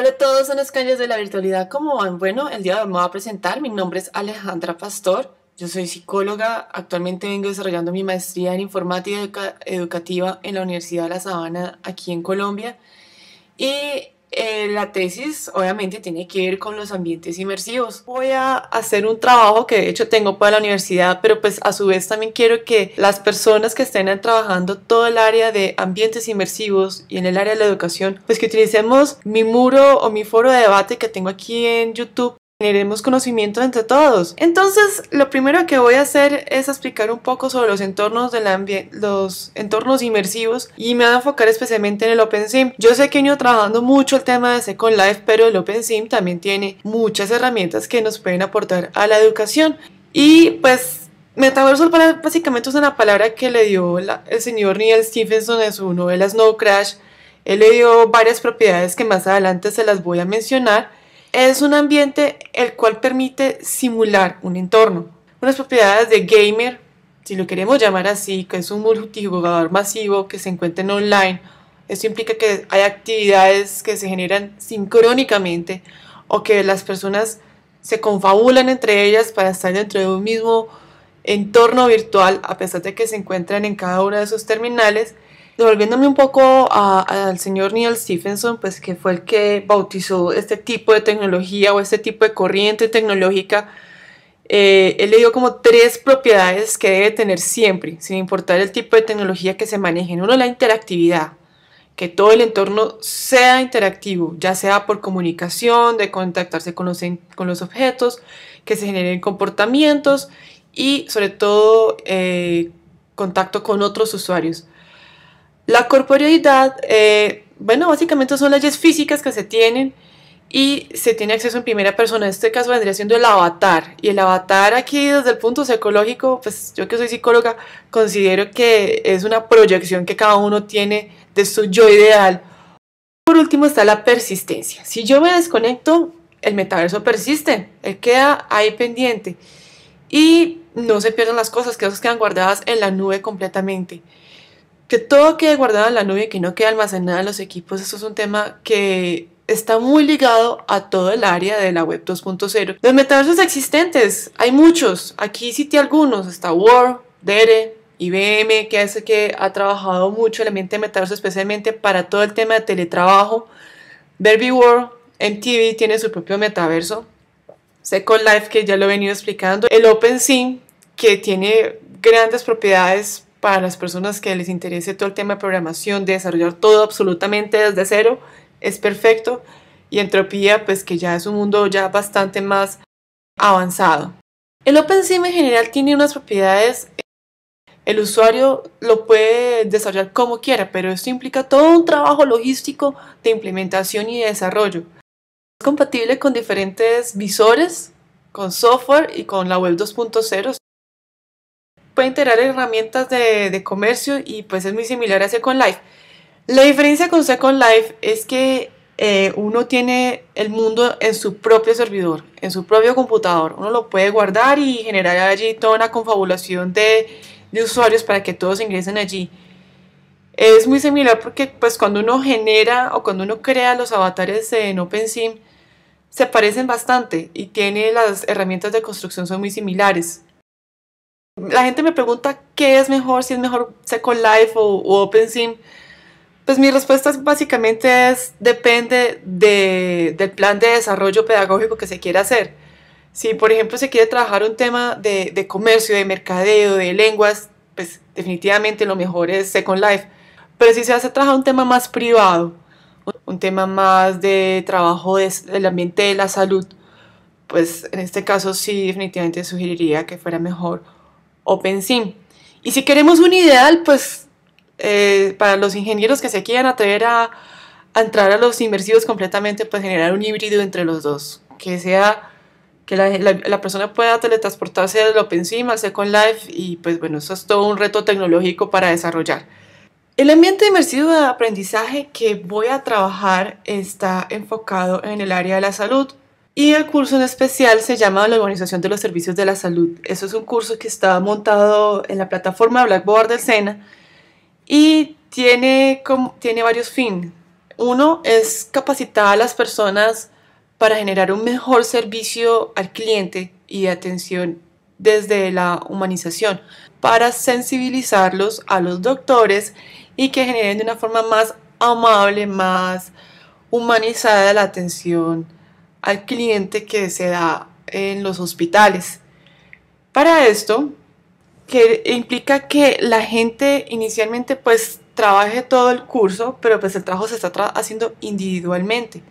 Hola a todos son las calles de la virtualidad, ¿cómo van? Bueno, el día de hoy me voy a presentar, mi nombre es Alejandra Pastor, yo soy psicóloga, actualmente vengo desarrollando mi maestría en informática educativa en la Universidad de La Sabana aquí en Colombia y eh, la tesis obviamente tiene que ver con los ambientes inmersivos. Voy a hacer un trabajo que de hecho tengo para la universidad, pero pues a su vez también quiero que las personas que estén trabajando todo el área de ambientes inmersivos y en el área de la educación, pues que utilicemos mi muro o mi foro de debate que tengo aquí en YouTube generemos conocimiento entre todos. Entonces, lo primero que voy a hacer es explicar un poco sobre los entornos de los entornos inmersivos y me voy a enfocar especialmente en el OpenSim. Yo sé que he ido trabajando mucho el tema de Second Life, pero el OpenSim también tiene muchas herramientas que nos pueden aportar a la educación. Y pues Metaverso básicamente es una palabra que le dio el señor Neil Stephenson en su novela Snow Crash. Él le dio varias propiedades que más adelante se las voy a mencionar es un ambiente el cual permite simular un entorno. Unas propiedades de gamer, si lo queremos llamar así, que es un multijugador masivo que se encuentra online. Esto implica que hay actividades que se generan sincrónicamente o que las personas se confabulan entre ellas para estar dentro de un mismo entorno virtual a pesar de que se encuentran en cada uno de sus terminales Devolviéndome un poco al señor Neil Stephenson, pues que fue el que bautizó este tipo de tecnología o este tipo de corriente tecnológica, eh, él le dio como tres propiedades que debe tener siempre, sin importar el tipo de tecnología que se maneje. Uno, la interactividad, que todo el entorno sea interactivo, ya sea por comunicación, de contactarse con los, con los objetos, que se generen comportamientos y sobre todo eh, contacto con otros usuarios. La corporeidad, eh, bueno, básicamente son leyes físicas que se tienen y se tiene acceso en primera persona. En este caso vendría siendo el avatar. Y el avatar aquí desde el punto psicológico, pues yo que soy psicóloga, considero que es una proyección que cada uno tiene de su yo ideal. Por último está la persistencia. Si yo me desconecto, el metaverso persiste, queda ahí pendiente. Y no se pierden las cosas, que esas quedan guardadas en la nube completamente que todo quede guardado en la nube, que no quede almacenado en los equipos, eso es un tema que está muy ligado a todo el área de la web 2.0. Los metaversos existentes, hay muchos, aquí cité algunos, está Word, Dere, IBM, que es el que ha trabajado mucho el ambiente de metaverso, especialmente para todo el tema de teletrabajo, Derby World, MTV tiene su propio metaverso, Second Life, que ya lo he venido explicando, el OpenSea, que tiene grandes propiedades para las personas que les interese todo el tema de programación, de desarrollar todo absolutamente desde cero, es perfecto. Y entropía, pues que ya es un mundo ya bastante más avanzado. El OpenSIM en general tiene unas propiedades, el usuario lo puede desarrollar como quiera, pero esto implica todo un trabajo logístico de implementación y desarrollo. Es compatible con diferentes visores, con software y con la web 2.0 puede integrar herramientas de, comercio y pues es muy similar a Second Life. La diferencia con Second Life es que eh, uno tiene el mundo en su propio servidor, en su propio computador. Uno lo puede guardar y generar allí toda una confabulación de, usuarios para que todos ingresen allí. Es muy similar porque pues cuando uno genera o cuando uno crea los avatares en OpenSim se parecen bastante y tiene las herramientas de construcción son muy similares. La gente me pregunta qué es mejor, si es mejor Second Life o, OpenSim. Pues mi respuesta básicamente es, depende del plan de desarrollo pedagógico que se quiera hacer. Si, por ejemplo, se quiere trabajar un tema de, comercio, de mercadeo, de lenguas, pues definitivamente lo mejor es Second Life. Pero si se hace trabajar un tema más privado, un tema más de trabajo del ambiente de la salud, pues en este caso sí definitivamente sugeriría que fuera mejor OpenSim. Y si queremos un ideal, pues eh, para los ingenieros que se quieran atrever a, entrar a los inmersivos completamente, pues generar un híbrido entre los dos, que sea que la, persona pueda teletransportarse del OpenSim al con Life y pues bueno, eso es todo un reto tecnológico para desarrollar. El ambiente inmersivo de aprendizaje que voy a trabajar está enfocado en el área de la salud y el curso en especial se llama La Organización de los Servicios de la Salud. Eso es un curso que está montado en la plataforma Blackboard del SENA y tiene, como, tiene varios fines. Uno es capacitar a las personas para generar un mejor servicio al cliente y atención desde la humanización, para sensibilizarlos a los doctores y que generen de una forma más amable, más humanizada la atención al cliente que se da en los hospitales. Para esto, que implica que la gente inicialmente pues trabaje todo el curso, pero pues el trabajo se está haciendo individualmente.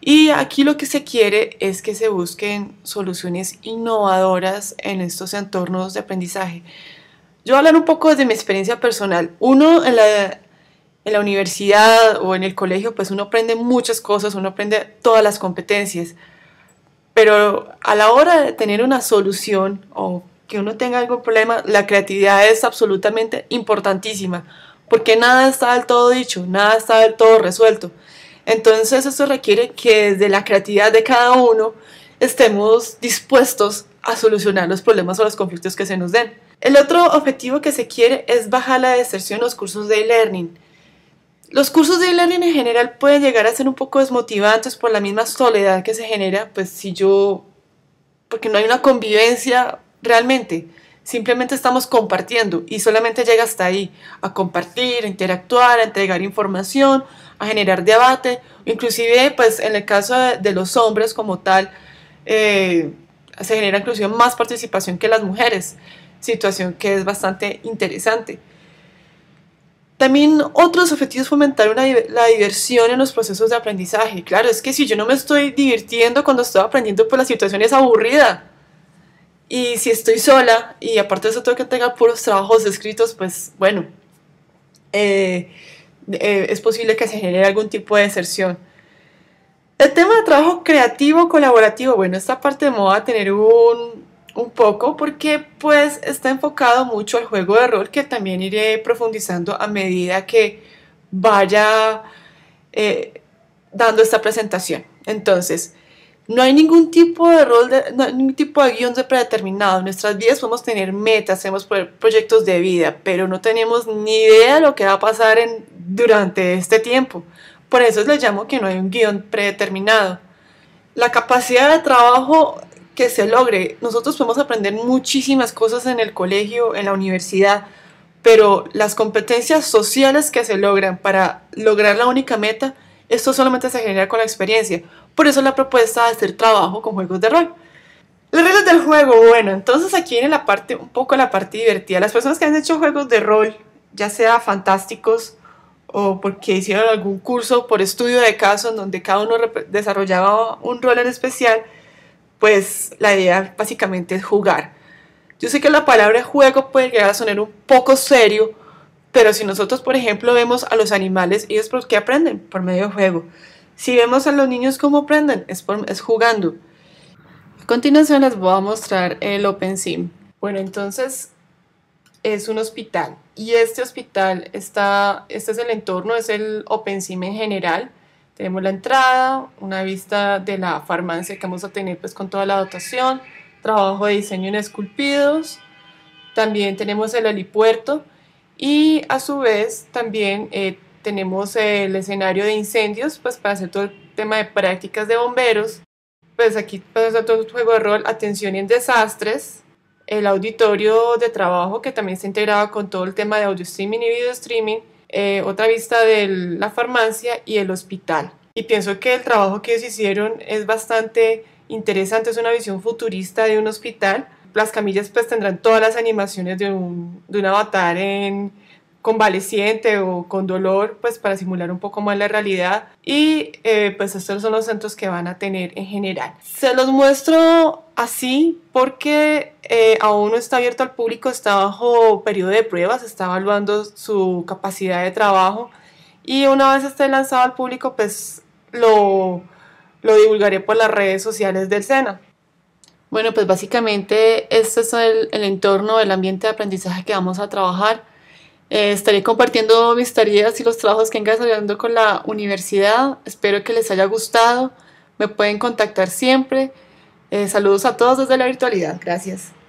Y aquí lo que se quiere es que se busquen soluciones innovadoras en estos entornos de aprendizaje. Yo voy hablar un poco de mi experiencia personal. Uno, en la en la universidad o en el colegio, pues uno aprende muchas cosas, uno aprende todas las competencias, pero a la hora de tener una solución o que uno tenga algún problema, la creatividad es absolutamente importantísima, porque nada está del todo dicho, nada está del todo resuelto. Entonces eso requiere que desde la creatividad de cada uno estemos dispuestos a solucionar los problemas o los conflictos que se nos den. El otro objetivo que se quiere es bajar la deserción en los cursos de e-learning. Los cursos de e-learning en general pueden llegar a ser un poco desmotivantes por la misma soledad que se genera, pues si yo, porque no hay una convivencia realmente, simplemente estamos compartiendo y solamente llega hasta ahí, a compartir, a interactuar, a entregar información, a generar debate, inclusive pues en el caso de, los hombres como tal, eh, se genera inclusive más participación que las mujeres, situación que es bastante interesante. También otros objetivos fomentar la, diversión en los procesos de aprendizaje. Claro, es que si yo no me estoy divirtiendo cuando estoy aprendiendo, pues la situación es aburrida. Y si estoy sola y aparte de eso tengo que tener puros trabajos escritos, pues bueno, eh, eh, es posible que se genere algún tipo de deserción. El tema de trabajo creativo, colaborativo, bueno, esta parte de moda tener un, poco porque pues está enfocado mucho al juego de rol que también iré profundizando a medida que vaya eh, dando esta presentación. Entonces, no hay ningún tipo de rol, de, ningún tipo de guión de predeterminado. nuestras vidas podemos tener metas, tenemos proyectos de vida, pero no tenemos ni idea de lo que va a pasar en, durante este tiempo. Por eso les llamo que no hay un guión predeterminado. La capacidad de trabajo que se logre. Nosotros podemos aprender muchísimas cosas en el colegio, en la universidad, pero las competencias sociales que se logran para lograr la única meta, esto solamente se genera con la experiencia. Por eso la propuesta de hacer trabajo con juegos de rol. Las reglas del juego, bueno, entonces aquí viene la parte, un poco la parte divertida. Las personas que han hecho juegos de rol, ya sea fantásticos o porque hicieron algún curso por estudio de caso en donde cada uno desarrollaba un rol en especial, pues la idea básicamente es jugar. Yo sé que la palabra juego puede llegar a sonar un poco serio, pero si nosotros, por ejemplo, vemos a los animales, ellos por qué aprenden? Por medio de juego. Si vemos a los niños cómo aprenden, es, por, es jugando. A continuación les voy a mostrar el OpenSim. Bueno, entonces es un hospital y este hospital está, este es el entorno, es el OpenSim en general. Tenemos la entrada, una vista de la farmacia que vamos a tener pues con toda la dotación, trabajo de diseño en esculpidos, también tenemos el helipuerto y a su vez también eh, tenemos el escenario de incendios pues para hacer todo el tema de prácticas de bomberos, pues aquí pasa todo el juego de rol, atención en desastres, el auditorio de trabajo que también se integrado con todo el tema de audio streaming y video streaming, eh, otra vista de la farmacia y el hospital. Y pienso que el trabajo que ellos hicieron es bastante interesante, es una visión futurista de un hospital. Las camillas pues tendrán todas las animaciones de un, de un avatar en, convaleciente o con dolor, pues para simular un poco más la realidad. Y eh, pues estos son los centros que van a tener en general. Se los muestro así porque eh, aún no está abierto al público, está bajo periodo de pruebas, está evaluando su capacidad de trabajo. Y una vez esté lanzado al público, pues lo, divulgaré por las redes sociales del SENA. Bueno, pues básicamente este es el entorno, el ambiente de aprendizaje que vamos a trabajar. Eh, estaré compartiendo mis tareas y los trabajos que venga desarrollando con la universidad. Espero que les haya gustado. Me pueden contactar siempre. Eh, saludos a todos desde la virtualidad. Gracias.